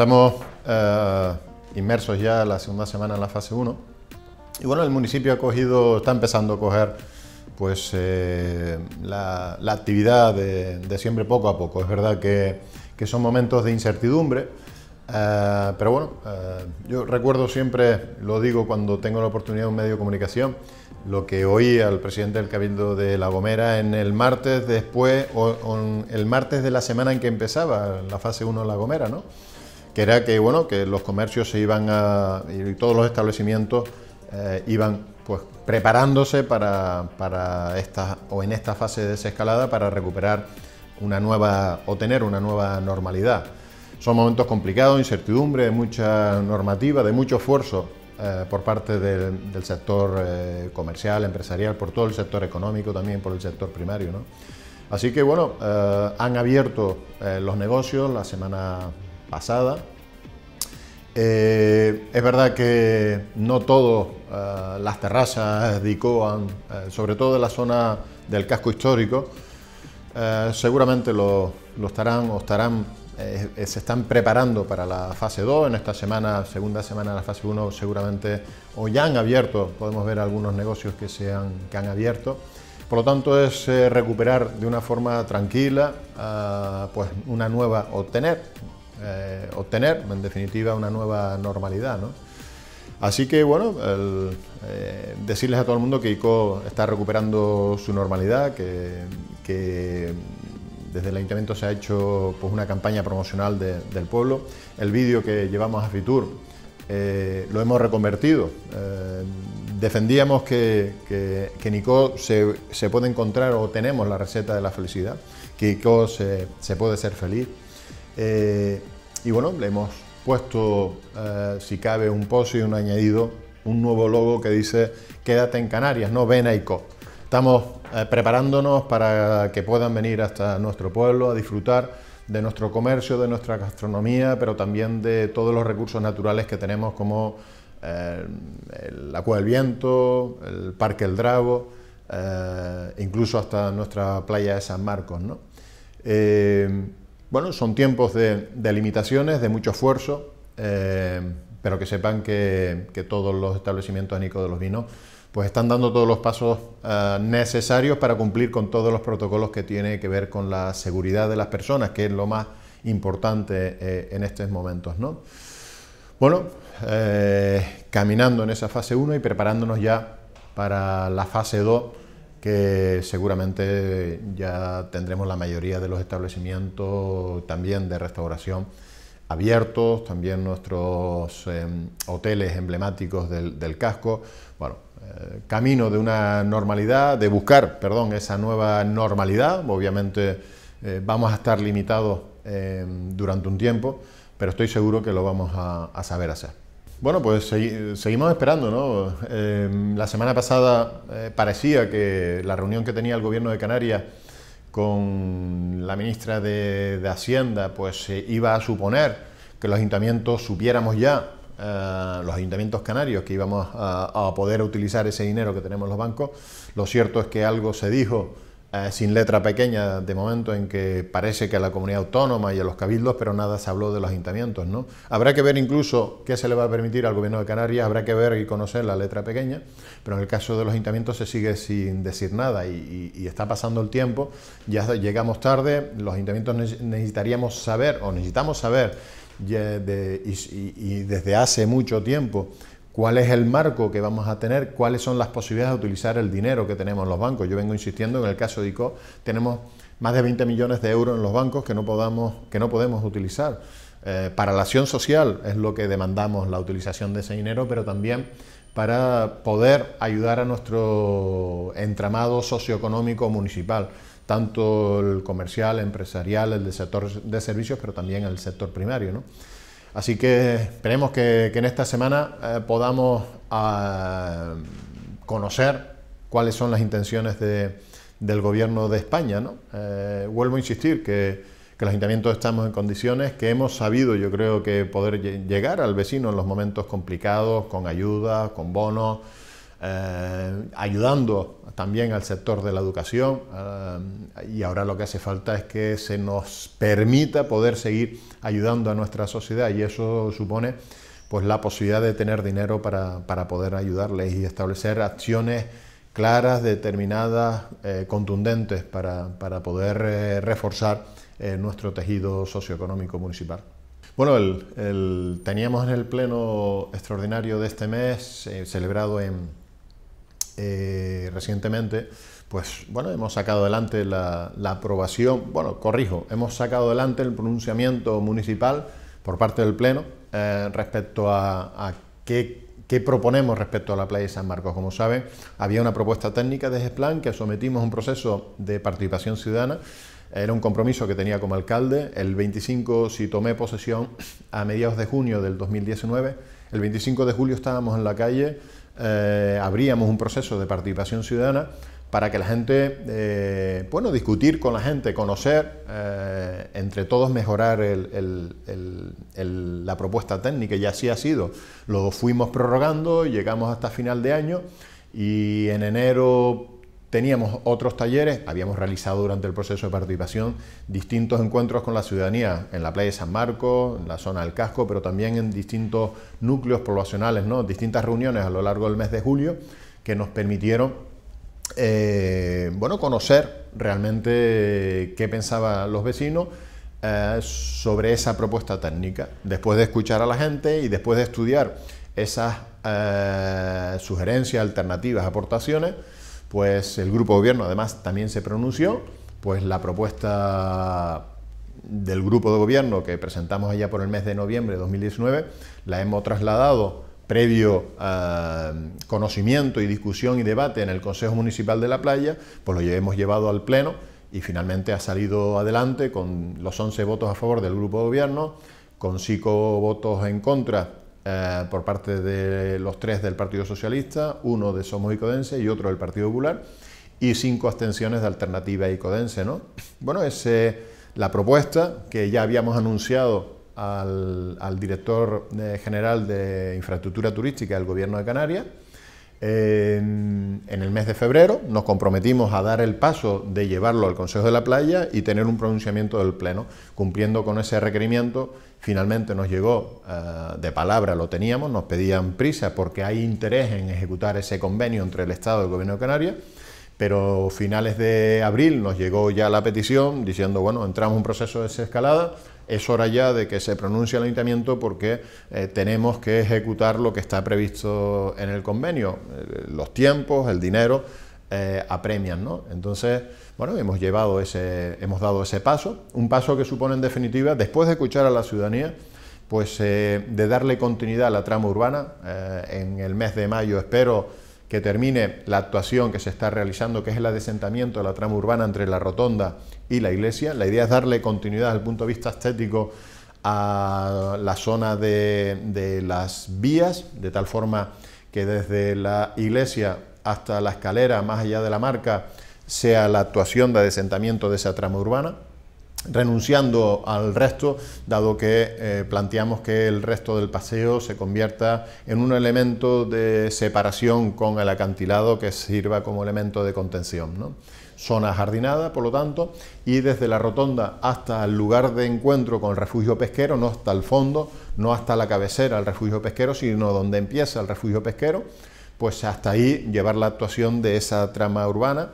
estamos eh, inmersos ya la segunda semana en la fase 1. Y bueno, el municipio ha cogido, está empezando a coger pues, eh, la, actividad de, siempre poco a poco. Es verdad que, que son momentos de incertidumbre, eh, pero bueno, yo recuerdo siempre, lo digo cuando tengo la oportunidad de un medio de comunicación, lo que oí al presidente del Cabildo de La Gomera en el martes después, o, o el martes de la semana en que empezaba la fase 1 en La Gomera, ¿no? era que, bueno, que los comercios se iban a, y todos los establecimientos eh, iban pues, preparándose para, para, esta, o en esta fase de desescalada para recuperar una nueva o tener una nueva normalidad. Son momentos complicados, incertidumbre, mucha normativa, de mucho esfuerzo eh, por parte del, sector eh, comercial, empresarial, por todo el sector económico, también por el sector primario. Así que bueno, han abierto los negocios la semana pasada. Eh, es verdad que no todas eh, las terrazas de Icoan, eh, sobre todo en la zona del casco histórico, seguramente lo, estarán o estarán, se están preparando para la fase 2. En esta semana, segunda semana de la fase 1, seguramente o ya han abierto, podemos ver algunos negocios que, se han, que han abierto. Por lo tanto, es recuperar de una forma tranquila, pues una nueva, obtener eh, obtener, en definitiva, una nueva normalidad. Así que, bueno, eh, decirles a todo el mundo que ICO está recuperando su normalidad, que, desde el ayuntamiento se ha hecho pues, una campaña promocional del pueblo. El vídeo que llevamos a Fitur eh, lo hemos reconvertido. defendíamos que, que, en ICO se, puede encontrar o tenemos la receta de la felicidad, que ICO se puede ser feliz. Eh, y bueno, le hemos puesto, eh, si cabe, un pozo y un añadido, un nuevo logo que dice quédate en Canarias, no ven a Estamos eh, preparándonos para que puedan venir hasta nuestro pueblo a disfrutar de nuestro comercio, de nuestra gastronomía, pero también de todos los recursos naturales que tenemos como eh, el Acua del Viento, el Parque El Drago, incluso hasta nuestra playa de San Marcos. ¿no? Bueno, son tiempos de, limitaciones, de mucho esfuerzo, eh, pero que sepan que, todos los establecimientos Nico de los vinos pues están dando todos los pasos eh, necesarios para cumplir con todos los protocolos que tiene que ver con la seguridad de las personas, que es lo más importante eh, en estos momentos. ¿no? Bueno, caminando en esa fase 1 y preparándonos ya para la fase 2 que seguramente ya tendremos la mayoría de los establecimientos también de restauración abiertos, también nuestros em, hoteles emblemáticos del, casco. Bueno, eh, camino de una normalidad, de buscar, perdón, esa nueva normalidad. Obviamente eh, vamos a estar limitados em, durante un tiempo, pero estoy seguro que lo vamos a saber hacer. Bueno, pues seguimos esperando, ¿no? Em, la semana pasada eh, parecía que la reunión que tenía el gobierno de Canarias con la ministra de, Hacienda, pues se iba a suponer que los ayuntamientos supiéramos ya, eh, los ayuntamientos canarios, que íbamos a, a, poder utilizar ese dinero que tenemos los bancos. Lo cierto es que algo se dijo eh, sin letra pequeña de momento en que parece que a la comunidad autónoma y a los cabildos, pero nada se habló de los ayuntamientos. ¿no? Habrá que ver incluso qué se le va a permitir al gobierno de Canarias, habrá que ver y conocer la letra pequeña, pero en el caso de los ayuntamientos se sigue sin decir nada y, está pasando el tiempo, ya llegamos tarde, los ayuntamientos necesitaríamos saber o necesitamos saber y desde hace mucho tiempo cuál es el marco que vamos a tener, cuáles son las posibilidades de utilizar el dinero que tenemos en los bancos. Yo vengo insistiendo en el caso de ICO, tenemos más de 20 millones de euros en los bancos que no, que no podemos utilizar. Eh, para la acción social es lo que demandamos la utilización de ese dinero, pero también para poder ayudar a nuestro entramado socioeconómico municipal, tanto el comercial, empresarial, el del sector de servicios, pero también el sector primario. ¿no? Así que esperemos que, en esta semana eh, podamos ah, conocer cuáles son las intenciones del gobierno de España. Eh, vuelvo a insistir que, que, los ayuntamientos estamos en condiciones, que hemos sabido yo creo que poder llegar al vecino en los momentos complicados, con ayuda, con bonos. Eh, ayudando también al sector de la educación eh, y ahora lo que hace falta es que se nos permita poder seguir ayudando a nuestra sociedad y eso supone pues la posibilidad de tener dinero para, poder ayudarles y establecer acciones claras, determinadas, eh, contundentes para, poder reforzar nuestro tejido socioeconómico municipal. Bueno, el, teníamos en el pleno extraordinario de este mes, celebrado en, eh, recientemente, pues bueno, hemos sacado adelante la, aprobación, bueno, corrijo, hemos sacado adelante el pronunciamiento municipal por parte del Pleno eh, respecto a, qué, qué, proponemos respecto a la playa de San Marcos. Como saben, había una propuesta técnica de GESPLAN que sometimos a un proceso de participación ciudadana. Era un compromiso que tenía como alcalde. El 25, si tomé posesión a mediados de junio del 2019, el 25 de julio estábamos en la calle eh, abríamos un proceso de participación ciudadana para que la gente, eh, bueno, discutir con la gente, conocer, eh, entre todos mejorar la propuesta técnica, y así ha sido. Lo fuimos prorrogando, llegamos hasta final de año y en enero Teníamos otros talleres, habíamos realizado durante el proceso de participación distintos encuentros con la ciudadanía en la playa de San Marcos, en la zona del casco, pero también en distintos núcleos poblacionales, ¿no? distintas reuniones a lo largo del mes de julio que nos permitieron eh, bueno, conocer realmente qué pensaban los vecinos eh, sobre esa propuesta técnica. Después de escuchar a la gente y después de estudiar esas eh, sugerencias, alternativas, aportaciones, pues el grupo de gobierno además también se pronunció, pues la propuesta del grupo de gobierno que presentamos allá por el mes de noviembre de 2019 la hemos trasladado previo a eh, conocimiento y discusión y debate en el Consejo Municipal de la Playa, pues lo hemos llevado al Pleno y finalmente ha salido adelante con los 11 votos a favor del grupo de gobierno, con 5 votos en contra eh, por parte de los tres del Partido Socialista, uno de Somos Icodense y otro del Partido Popular, y cinco abstenciones de Alternativa Icodense. ¿no? Bueno, es la propuesta que ya habíamos anunciado al, director eh, general de Infraestructura Turística del Gobierno de Canarias en el mes de febrero nos comprometimos a dar el paso de llevarlo al Consejo de la Playa y tener un pronunciamiento del Pleno. Cumpliendo con ese requerimiento, finalmente nos llegó eh, de palabra, lo teníamos, nos pedían prisa porque hay interés en ejecutar ese convenio entre el Estado y el Gobierno de Canarias pero finales de abril nos llegó ya la petición diciendo, bueno, entramos en un proceso de desescalada, es hora ya de que se pronuncie el ayuntamiento porque eh, tenemos que ejecutar lo que está previsto en el convenio. Eh, los tiempos, el dinero eh, apremian, ¿no? Entonces, bueno, hemos llevado ese, hemos dado ese paso, un paso que supone en definitiva, después de escuchar a la ciudadanía, pues de darle continuidad a la trama urbana. en el mes de mayo espero que termine la actuación que se está realizando, que es el adesentamiento de la trama urbana entre la rotonda y la iglesia. La idea es darle continuidad desde el punto de vista estético a la zona de, las vías, de tal forma que desde la iglesia hasta la escalera, más allá de la marca, sea la actuación de adesentamiento de esa trama urbana renunciando al resto, dado que eh, planteamos que el resto del paseo se convierta en un elemento de separación con el acantilado que sirva como elemento de contención. ¿no? Zona jardinada, por lo tanto, y desde la rotonda hasta el lugar de encuentro con el refugio pesquero, no hasta el fondo, no hasta la cabecera del refugio pesquero, sino donde empieza el refugio pesquero, pues hasta ahí llevar la actuación de esa trama urbana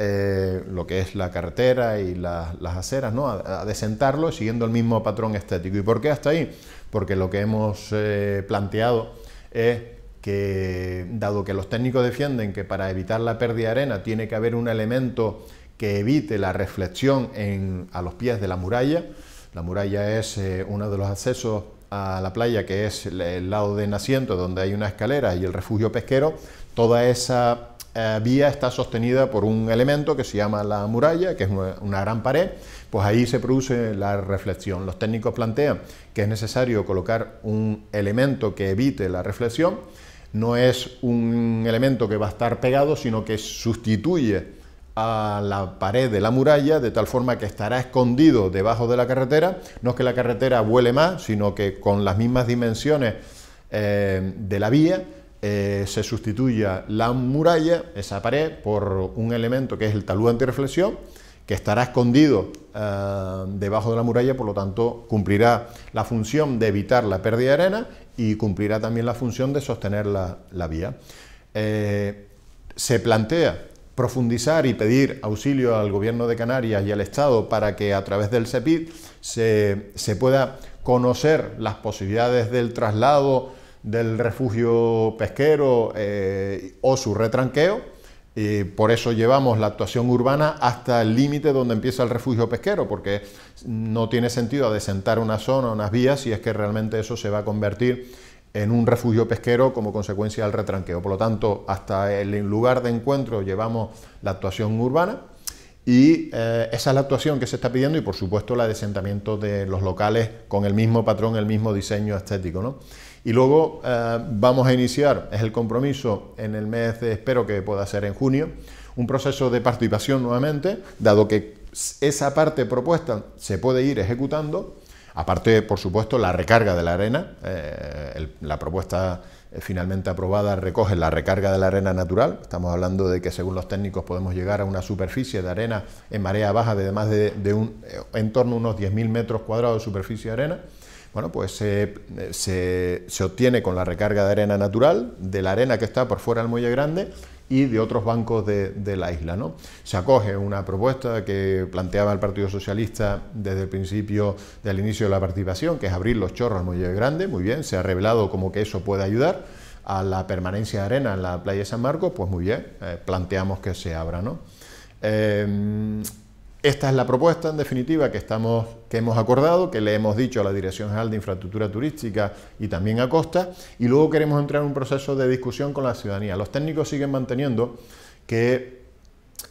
eh, lo que es la carretera y las aceras, ¿no? A, desentarlo siguiendo el mismo patrón estético. ¿Y por qué hasta ahí? Porque lo que hemos eh, planteado es que, dado que los técnicos defienden que para evitar la pérdida de arena tiene que haber un elemento que evite la reflexión en, a los pies de la muralla, la muralla es eh, uno de los accesos a la playa que es el, lado de naciente donde hay una escalera y el refugio pesquero, toda esa eh, vía está sostenida por un elemento que se llama la muralla, que es una, gran pared, pues ahí se produce la reflexión. Los técnicos plantean que es necesario colocar un elemento que evite la reflexión, no es un elemento que va a estar pegado, sino que sustituye a la pared de la muralla, de tal forma que estará escondido debajo de la carretera. No es que la carretera vuele más, sino que con las mismas dimensiones eh, de la vía eh, se sustituya la muralla, esa pared, por un elemento que es el talud antireflexión, que estará escondido eh, debajo de la muralla, por lo tanto cumplirá la función de evitar la pérdida de arena y cumplirá también la función de sostener la, vía. Eh, se plantea profundizar y pedir auxilio al Gobierno de Canarias y al Estado para que a través del CEPID se, se pueda conocer las posibilidades del traslado del refugio pesquero eh, o su retranqueo. Y por eso llevamos la actuación urbana hasta el límite donde empieza el refugio pesquero, porque no tiene sentido adesentar una zona, unas vías, si es que realmente eso se va a convertir en un refugio pesquero como consecuencia del retranqueo. Por lo tanto, hasta el lugar de encuentro llevamos la actuación urbana y eh, esa es la actuación que se está pidiendo y por supuesto el adesentamiento de los locales con el mismo patrón, el mismo diseño estético. Y luego eh, vamos a iniciar, es el compromiso en el mes de, espero que pueda ser en junio, un proceso de participación nuevamente, dado que esa parte propuesta se puede ir ejecutando. Aparte, por supuesto, la recarga de la arena, eh, la propuesta eh, finalmente aprobada recoge la recarga de la arena natural. Estamos hablando de que según los técnicos podemos llegar a una superficie de arena en marea baja de más de, un, en torno a unos 10.000 metros cuadrados de superficie de arena. Bueno, pues se, obtiene con la recarga de arena natural, de la arena que está por fuera del muelle grande y de otros bancos de, la isla. ¿no? Se acoge una propuesta que planteaba el Partido Socialista desde el principio del inicio de la participación, que es abrir los chorros al muelle grande, muy bien, se ha revelado como que eso puede ayudar a la permanencia de arena en la playa de San Marcos, pues muy bien, eh, planteamos que se abra. ¿no? Eh, esta es la propuesta, en definitiva, que, estamos, que hemos acordado, que le hemos dicho a la Dirección General de Infraestructura Turística y también a Costa, y luego queremos entrar en un proceso de discusión con la ciudadanía. Los técnicos siguen manteniendo que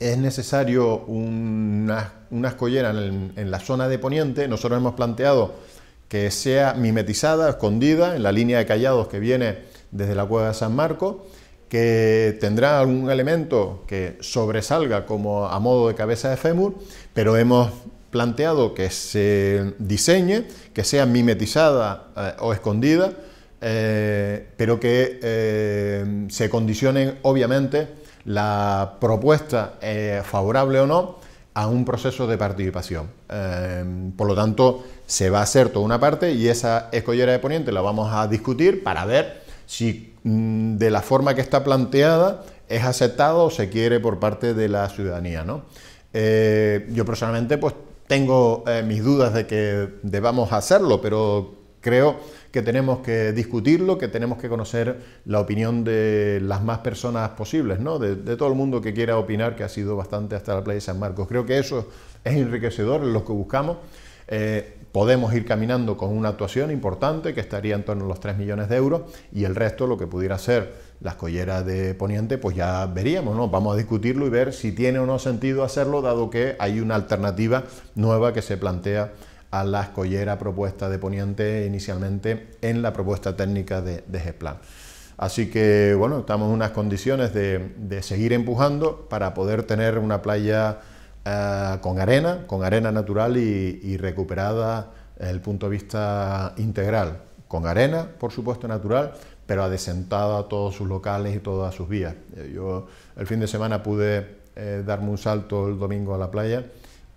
es necesario una escollera en, en la zona de Poniente. Nosotros hemos planteado que sea mimetizada, escondida, en la línea de callados que viene desde la Cueva de San Marco, que tendrá algún elemento que sobresalga como a modo de cabeza de fémur, pero hemos planteado que se diseñe, que sea mimetizada eh, o escondida, eh, pero que eh, se condicionen obviamente la propuesta favorable o no a un proceso de participación. por lo tanto, se va a hacer toda una parte y esa escollera de poniente la vamos a discutir para ver si mm, de la forma que está planteada es aceptado o se quiere por parte de la ciudadanía. ¿no? Eh, yo personalmente pues tengo eh, mis dudas de que debamos hacerlo, pero creo que tenemos que discutirlo, que tenemos que conocer la opinión de las más personas posibles, ¿no? de, de todo el mundo que quiera opinar, que ha sido bastante hasta la playa de San Marcos. Creo que eso es enriquecedor, es lo que buscamos. Eh, podemos ir caminando con una actuación importante que estaría en torno a los 3 millones de euros y el resto, lo que pudiera ser la escollera de Poniente, pues ya veríamos, ¿no? Vamos a discutirlo y ver si tiene o no sentido hacerlo, dado que hay una alternativa nueva que se plantea a la escollera propuesta de Poniente inicialmente en la propuesta técnica de, de GEPLAN. Así que, bueno, estamos en unas condiciones de, de seguir empujando para poder tener una playa eh, con arena, con arena natural y, recuperada el punto de vista integral, con arena, por supuesto, natural, pero adesentada a todos sus locales y todas sus vías. Eh, yo el fin de semana pude eh, darme un salto el domingo a la playa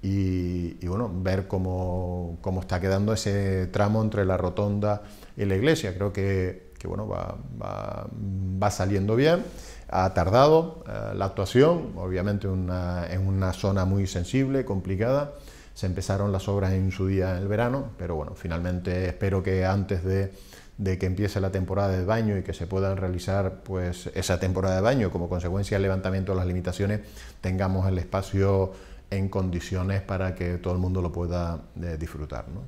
y, bueno, ver cómo, está quedando ese tramo entre la rotonda y la iglesia. Creo que, bueno, va saliendo bien. Ha tardado eh, la actuación, obviamente una, en una zona muy sensible, complicada. Se empezaron las obras en su día en el verano, pero bueno, finalmente espero que antes de, que empiece la temporada de baño y que se puedan realizar pues esa temporada de baño como consecuencia del levantamiento de las limitaciones tengamos el espacio en condiciones para que todo el mundo lo pueda eh, disfrutar. ¿no?